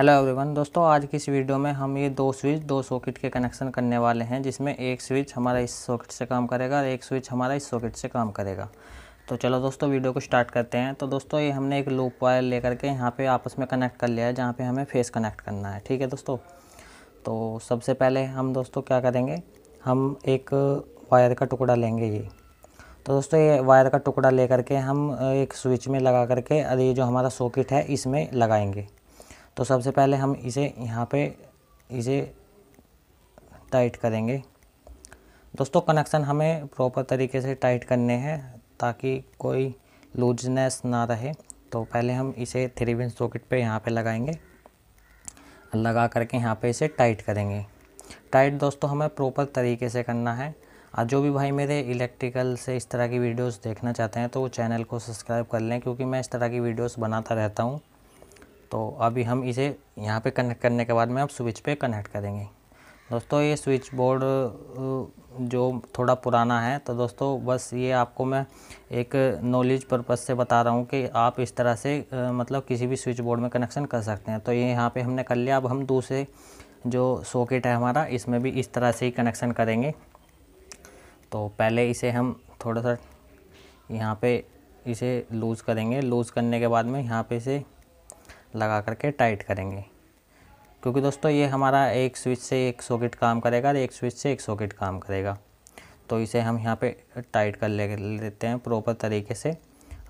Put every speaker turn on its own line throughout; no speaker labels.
hello everyone दोस्तों आज की इस वीडियो में हम ये दो स्विच दो सॉकेट के कनेक्शन करने वाले हैं जिसमें एक स्विच हमारा इस सॉकेट से काम करेगा और एक स्विच हमारा इस सॉकेट से काम करेगा तो चलो दोस्तों वीडियो को स्टार्ट करते हैं तो दोस्तों ये हमने एक लूप वायर लेकर के यहाँ पे आपस में कनेक्ट कर लिया है जहाँ पर हमें फेस कनेक्ट करना है ठीक है दोस्तों तो सबसे पहले हम दोस्तों क्या करेंगे हम एक वायर का टुकड़ा लेंगे ये तो दोस्तों ये वायर का टुकड़ा ले करके हम एक स्विच में लगा करके और ये जो हमारा सॉकेट है इसमें लगाएँगे तो सबसे पहले हम इसे यहाँ पे इसे टाइट करेंगे दोस्तों कनेक्शन हमें प्रॉपर तरीके से टाइट करने हैं ताकि कोई लूजनेस ना रहे तो पहले हम इसे थ्री विन सॉकेट पे यहाँ पे लगाएंगे लगा करके यहाँ पे इसे टाइट करेंगे टाइट दोस्तों हमें प्रॉपर तरीके से करना है और जो भी भाई मेरे इलेक्ट्रिकल से इस तरह की वीडियोस देखना चाहते हैं तो वो चैनल को सब्सक्राइब कर लें क्योंकि मैं इस तरह की वीडियोस बनाता रहता हूँ तो अभी हम इसे यहाँ पे कनेक्ट करने के बाद में अब स्विच पे कनेक्ट करेंगे दोस्तों ये स्विच बोर्ड जो थोड़ा पुराना है तो दोस्तों बस ये आपको मैं एक नॉलेज पर्पज़ से बता रहा हूँ कि आप इस तरह से मतलब किसी भी स्विच बोर्ड में कनेक्शन कर सकते हैं तो ये यहाँ पे हमने कर लिया अब हम दूसरे जो सॉकेट है हमारा इसमें भी इस तरह से ही कनेक्शन करेंगे तो पहले इसे हम थोड़ा सा यहाँ पे इसे लूज़ करेंगे लूज़ करने के बाद में यहाँ पे इसे लगा करके टाइट करेंगे क्योंकि दोस्तों ये हमारा एक स्विच से एक सॉकेट काम करेगा और एक स्विच से एक सॉकेट काम करेगा तो इसे हम यहाँ पे टाइट कर ले लेते हैं प्रॉपर तरीके से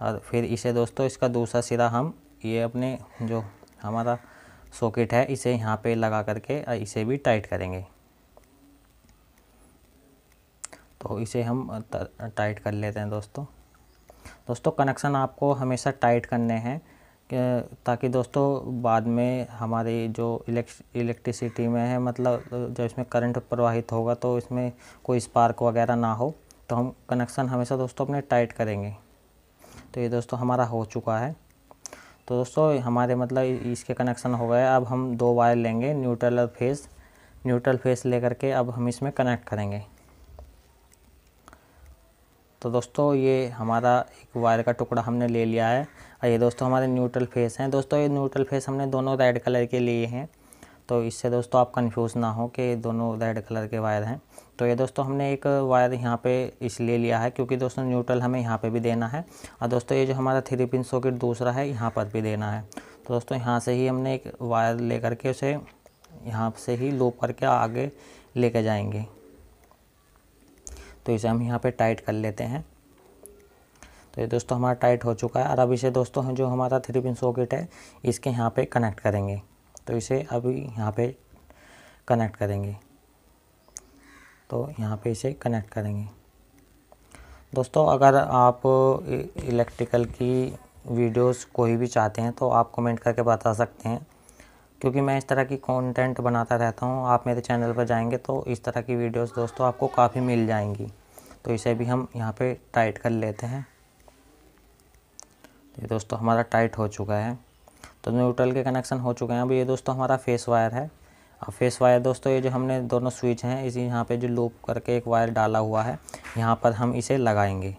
और फिर इसे दोस्तों इसका दूसरा सिरा हम ये अपने जो हमारा सॉकेट है इसे यहाँ पे लगा करके इसे भी टाइट करेंगे तो इसे हम टाइट कर लेते हैं दोस्तों दोस्तों कनेक्शन आपको हमेशा टाइट करने हैं ताकि दोस्तों बाद में हमारे जो इलेक्ट्रिसिटी में है मतलब जब इसमें करंट प्रवाहित होगा तो इसमें कोई स्पार्क वगैरह ना हो तो हम कनेक्शन हमेशा दोस्तों अपने टाइट करेंगे तो ये दोस्तों हमारा हो चुका है तो दोस्तों हमारे मतलब इसके कनेक्शन हो गए अब हम दो वायर लेंगे न्यूट्रल और फेस न्यूट्रल फेस लेकर के अब हम इसमें कनेक्ट करेंगे तो दोस्तों ये हमारा एक वायर का टुकड़ा हमने ले लिया है और ये दोस्तों हमारे न्यूट्रल फेस हैं दोस्तों ये न्यूट्रल फेस हमने दोनों रेड कलर के लिए हैं तो इससे दोस्तों आप कन्फ्यूज़ ना हो कि दोनों रेड कलर के वायर हैं तो ये दोस्तों हमने एक वायर यहाँ पे इसलिए लिया है क्योंकि दोस्तों न्यूट्रल हमें यहाँ पे भी देना है और दोस्तों ये जो हमारा थ्री पिन सॉकेट दूसरा है यहाँ पर भी देना है तो दोस्तों यहाँ से ही हमने एक वायर ले करके उसे यहाँ से ही लो करके आगे लेके जाएंगे तो इसे हम यहाँ पे टाइट कर लेते हैं तो ये दोस्तों हमारा टाइट हो चुका है और अब इसे दोस्तों जो हमारा थ्री पिन सॉकेट है इसके यहाँ पे कनेक्ट करेंगे तो इसे अभी यहाँ पे कनेक्ट करेंगे तो यहाँ पे इसे कनेक्ट करेंगे दोस्तों अगर आप इलेक्ट्रिकल की वीडियोस कोई भी चाहते हैं तो आप कमेंट करके बता सकते हैं क्योंकि मैं इस तरह की कंटेंट बनाता रहता हूँ आप मेरे चैनल पर जाएंगे तो इस तरह की वीडियोस दोस्तों आपको काफ़ी मिल जाएंगी तो इसे भी हम यहाँ पे टाइट कर लेते हैं ये दोस्तों हमारा टाइट हो चुका है तो न्यूट्रल के कनेक्शन हो चुके हैं अब ये दोस्तों हमारा फेस वायर है अब फेस वायर दोस्तों ये जो हमने दोनों स्विच हैं इसी यहाँ पे जो लूप करके एक वायर डाला हुआ है यहाँ पर हम इसे लगाएंगे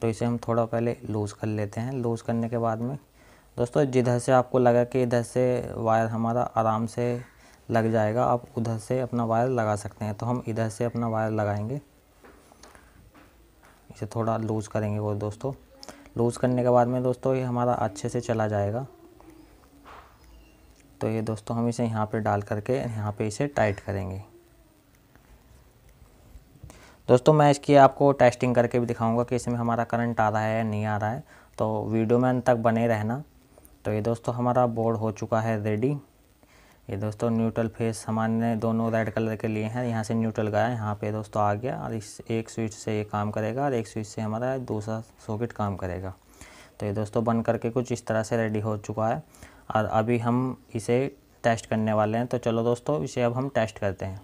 तो इसे हम थोड़ा पहले लूज़ कर लेते हैं लूज़ करने के बाद में दोस्तों जिधर से आपको लगा कि इधर से वायर हमारा आराम से लग जाएगा आप उधर से अपना वायर लगा सकते हैं तो हम इधर से अपना वायर लगाएंगे इसे थोड़ा लूज़ करेंगे वो दोस्तों लूज़ करने के बाद में दोस्तों ये हमारा अच्छे से चला जाएगा तो ये दोस्तों हम इसे यहाँ पे डाल करके यहाँ पे इसे टाइट करेंगे दोस्तों मैं इसकी आपको टेस्टिंग करके भी दिखाऊंगा कि इसमें हमारा करंट आ रहा है या नहीं आ रहा है तो वीडियो में अंत तक बने रहना तो ये दोस्तों हमारा बोर्ड हो चुका है रेडी ये दोस्तों न्यूट्रल फेस सामान्य दोनों रेड कलर के लिए हैं यहाँ से न्यूट्रल गया यहाँ पे दोस्तों आ गया और इस एक स्विच से ये काम करेगा और एक स्विच से हमारा दूसरा सॉकेट काम करेगा तो ये दोस्तों बन करके कुछ इस तरह से रेडी हो चुका है और अभी हम इसे टेस्ट करने वाले हैं तो चलो दोस्तों इसे अब हम टेस्ट करते हैं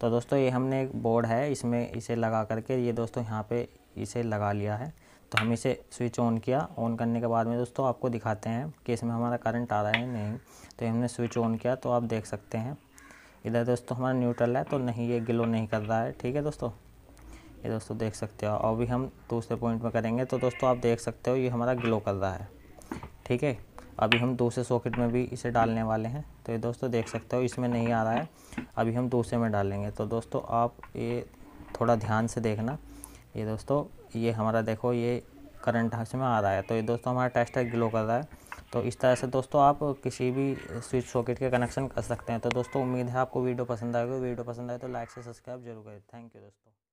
तो दोस्तों ये हमने एक बोर्ड है इसमें इसे लगा करके ये दोस्तों यहाँ पर इसे लगा लिया है तो हम इसे स्विच ऑन किया ऑन करने के बाद में दोस्तों आपको दिखाते हैं कि इसमें हमारा करंट आ रहा है नहीं तो हमने स्विच ऑन किया तो आप देख सकते हैं इधर दोस्तों हमारा न्यूट्रल है तो नहीं ये ग्लो नहीं कर रहा है ठीक है दोस्तों ये दोस्तों देख सकते हो और भी हम दूसरे पॉइंट में करेंगे तो दोस्तों आप देख सकते हो ये हमारा ग्लो कर रहा है ठीक है अभी हम दूसरे सॉकेट में भी इसे डालने वाले हैं तो ये दोस्तों देख सकते हो इसमें नहीं आ रहा है अभी हम दूसरे में डालेंगे तो दोस्तों आप ये थोड़ा ध्यान से देखना ये दोस्तों ये हमारा देखो ये करंट में आ रहा है तो ये दोस्तों हमारा टेस्टर ग्लो कर रहा है तो इस तरह से दोस्तों आप किसी भी स्विच सॉकेट के कनेक्शन कर सकते हैं तो दोस्तों उम्मीद है आपको वीडियो पसंद आएगी वीडियो पसंद आए तो लाइक से सब्सक्राइब जरूर करें थैंक यू दोस्तों